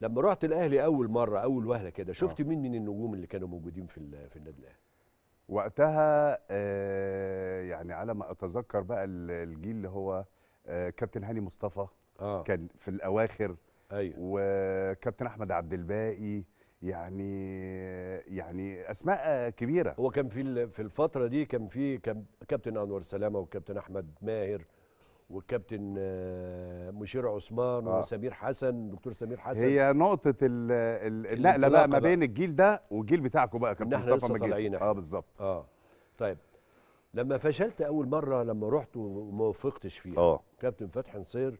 لما رحت الاهلي اول مره اول وهله كده شفت آه. مين من النجوم اللي كانوا موجودين في في النادي الاهلي وقتها آه يعني على ما اتذكر بقى الجيل اللي هو آه كابتن هاني مصطفى آه. كان في الاواخر ايوه وكابتن احمد عبد الباقي يعني يعني اسماء كبيره هو كان في في الفتره دي كان في كابتن انور سلامه وكابتن احمد ماهر والكابتن آه، مشير عثمان آه. وسمير حسن دكتور سمير حسن هي نقطه النقله بقى ما بين الجيل ده والجيل بتاعكم بقى كابتن مصطفى مجيد اه بالظبط اه طيب لما فشلت اول مره لما رحت وما وفقتش فيها اه كابتن فتحي نصير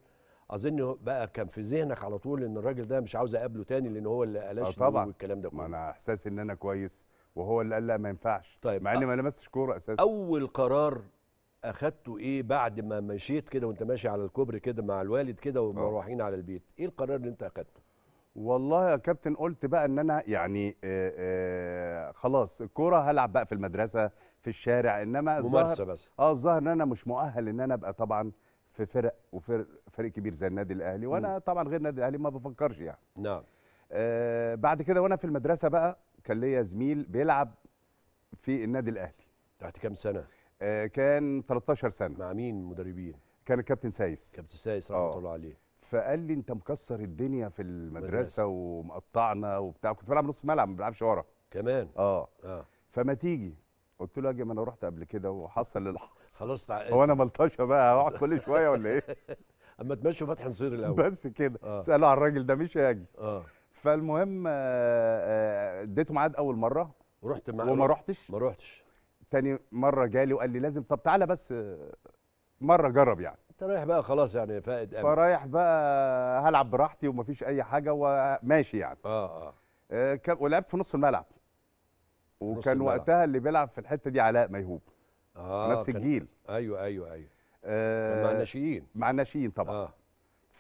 اظن بقى كان في ذهنك على طول ان الراجل ده مش عاوز اقابله تاني لان هو اللي قالش آه طبعا والكلام ده كله ما انا احساسي ان انا كويس وهو اللي قال لا ما ينفعش طيب مع اني ما لمستش كوره اساسا اول قرار اخدته ايه بعد ما مشيت كده وانت ماشي على الكوبري كده مع الوالد كده آه. ومروحين على البيت ايه القرار اللي انت اخدته والله يا كابتن قلت بقى ان انا يعني آآ آه، آآ آه، خلاص الكوره هلعب بقى في المدرسه في الشارع انما ممارسه بس اه الظاهر ان انا مش مؤهل ان انا ابقى طبعا في فرق وفرق فريق كبير زي النادي الاهلي وانا م. طبعا غير النادي الاهلي ما بفكرش يعني نعم آه بعد كده وانا في المدرسه بقى كان ليا زميل بيلعب في النادي الاهلي تحت كام سنه آه، كان 13 سنه مع مين مدربين كان الكابتن سايس كابتن سايس رحمه آه. الله عليه فقال لي انت مكسر الدنيا في المدرسه ومقطعنا وبتاع كنت بلعب نص ملعب ما بلعبش ورا كمان اه اه فما تيجي قلت له اجي ما انا رحت قبل كده وحصل اللي حصل خلاص هو انا ملطشه بقى هقعد كل شويه ولا ايه اما تمشوا فتحي نصير الاول بس كده آه. سالوا على الراجل ده مش هاجي اه فالمهم آه، اديته ميعاد اول مره ورحت معاه وما رحتش ما رحتش تاني مره جالي وقال لي لازم طب تعالى بس مره جرب يعني انت رايح بقى خلاص يعني فائد أمن. فرايح بقى هلعب براحتي ومفيش اي حاجه وماشي يعني اه اه, آه، ولعبت في نص الملعب وكان الملعب. وقتها اللي بيلعب في الحته دي علاء ميهوب آه نفس الجيل ايوه ايوه ايوه آه مع الناشئين مع الناشئين طبعا آه.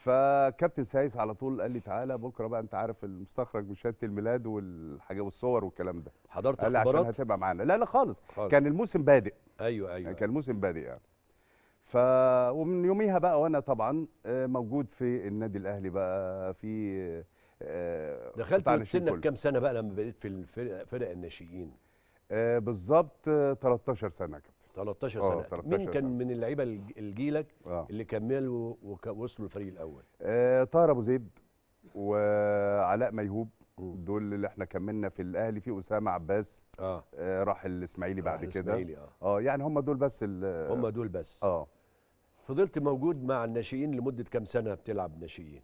فكابتن سايس على طول قال لي تعالى بكره بقى انت عارف المستخرج من شهاده الميلاد والحاجه والصور والكلام ده حضرت اختبارات هتبقى معانا لا لا خالص, خالص. كان الموسم بادئ ايوه ايوه كان أيوة. الموسم بادئ يعني ف ومن يوميها بقى وانا طبعا آه، موجود في النادي الاهلي بقى في آه، آه، دخلت سنك كام سنه بقى لما بقيت في الفرق الناشئين بالظبط 13 سنه كمان 13 آه، سنه 13 مين كان سنة. من اللعيبه الجيلك آه. اللي كملوا ووصلوا الفريق الاول آه طاهر ابو زيد وعلاء ميهوب دول اللي احنا كملنا في الاهلي في اسامه عباس آه. آه راح الاسماعيلي آه بعد كده آه. اه يعني هم دول بس هم دول بس اه فضلت موجود مع الناشئين لمده كام سنه بتلعب ناشئين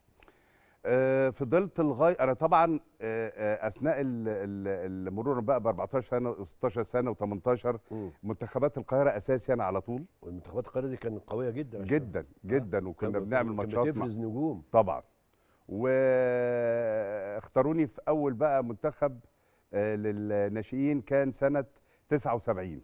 آه، فضلت لغايه انا طبعا آه، آه، اثناء المرور بقى ب 14 سنه و16 سنه و18 منتخبات القاهره اساسي انا على طول والمنتخبات القاهره دي كانت قويه جدا جدا أه؟ جدا وكنا بنعمل ماتشات بتفرز نجوم طبعا واختاروني في اول بقى منتخب للناشئين كان سنه 79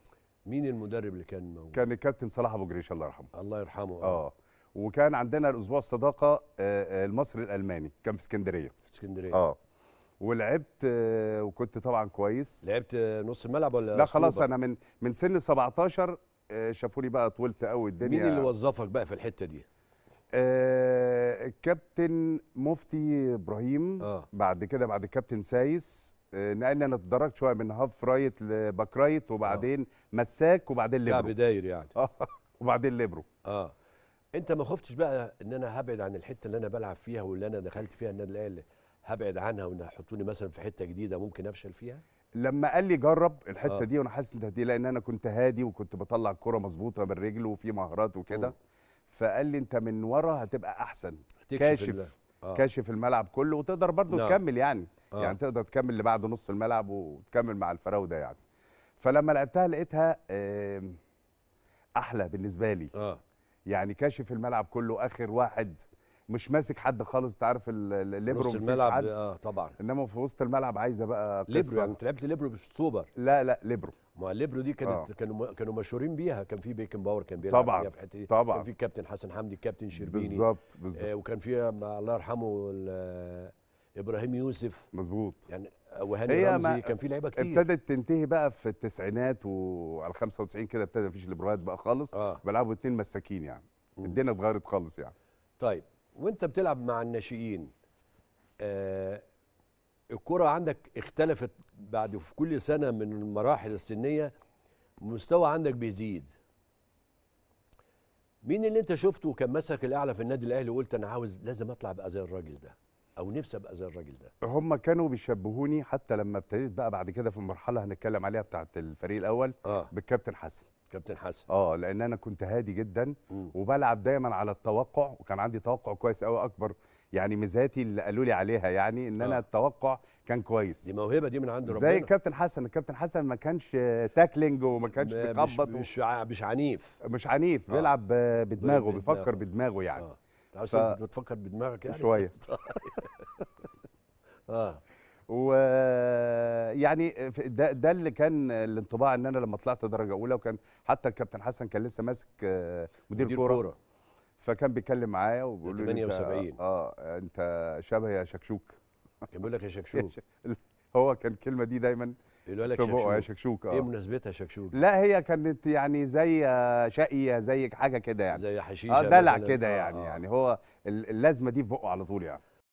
مين المدرب اللي كان موجود؟ كان الكابتن صلاح ابو جريش الله يرحمه الله يرحمه اه وكان عندنا الاسبوع الصداقه آه، آه، المصري الالماني كان في اسكندريه في اسكندريه اه ولعبت آه، وكنت طبعا كويس لعبت نص الملعب ولا لا خلاص انا من من سن 17 شافوني بقى طولت قوي الدنيا مين اللي وظفك بقى في الحته دي آه كابتن مفتي ابراهيم آه. بعد كده بعد الكابتن سايس آه نقلني انا اتدرجت شويه من هاف رايت لباك رايت وبعدين آه. مساك وبعدين ليبرو لا بداير يعني اه وبعدين ليبرو اه انت ما خفتش بقى ان انا هبعد عن الحته اللي انا بلعب فيها واللي انا دخلت فيها النادي الاهلي هبعد عنها وان هيحطوني مثلا في حته جديده ممكن افشل فيها لما قال لي جرب الحته آه. دي وانا حاسس ان دي لان انا كنت هادي وكنت بطلع الكره مظبوطه بالرجل وفي مهارات وكده آه. فقال لي انت من ورا هتبقى احسن كاشف آه. كاشف الملعب كله وتقدر برضه نعم. تكمل يعني آه. يعني تقدر تكمل اللي بعد نص الملعب وتكمل مع الفراوده يعني فلما لعبتها لقيتها احلى بالنسبه لي آه. يعني كاشف الملعب كله اخر واحد مش ماسك حد خالص انت عارف الليبرو نص الملعب اه طبعا انما في وسط الملعب عايزه بقى قصة. ليبرو يعني انت لعبت ليبرو مش سوبر لا لا ليبرو ما ليبرو دي كانت آه. كانوا كانوا مشهورين بيها كان في بيكن باور كان بيلعب طبعا فيها في الحته دي طبعا كان في كابتن حسن حمدي كابتن شربيني بالظبط آه، بالظبط آه وكان فيها الله يرحمه آه، ابراهيم يوسف مظبوط يعني وهاني رمزي كان في لعيبه كتير ابتدت تنتهي بقى في التسعينات وعلى 95 كده ابتدى مفيش ليبرات بقى خالص آه. بيلعبوا اتنين مساكين يعني الدنيا اتغيرت خالص يعني طيب وانت بتلعب مع الناشئين آه الكرة عندك اختلفت بعد في كل سنة من المراحل السنية مستوى عندك بيزيد مين اللي انت شفته كان مسك الاعلى في النادي الاهلي وقلت انا عاوز لازم اطلع بقى زي الراجل ده او نفسي ابقى زي الراجل ده هم كانوا بيشبهوني حتى لما ابتديت بقى بعد كده في المرحله هنتكلم عليها بتاعه الفريق الاول آه. بالكابتن حسن كابتن حسن اه لان انا كنت هادي جدا م. وبلعب دايما على التوقع وكان عندي توقع كويس قوي اكبر يعني ميزاتي اللي قالوا لي عليها يعني ان آه. انا التوقع كان كويس دي موهبه دي من عند ربنا زي الكابتن حسن الكابتن حسن ما كانش تاكلينج وما كانش بيخبط مش و... مش عنيف مش عنيف آه. بيلعب بدماغه بيفكر بدماغه يعني آه. عشان ف... بتفكر بدماغك يعني شويه اه ويعني ده ده اللي كان الانطباع ان انا لما طلعت درجه اولى وكان حتى الكابتن حسن كان لسه ماسك آه، مدير, مدير كوره, فكان بيتكلم معايا وبيقول لي 78 اه انت شبه يا شكشوك كان بيقول لك يا شكشوك هو كان الكلمه دي دايما يقول لك شكشوك يا شكشوك آه. ايه مناسبتها شكشوك؟ لا هي كانت يعني زي شقيه زي حاجه كده يعني زي حشيشه آه دلع كده آه، يعني آه. يعني هو اللازمه دي في بقه على طول يعني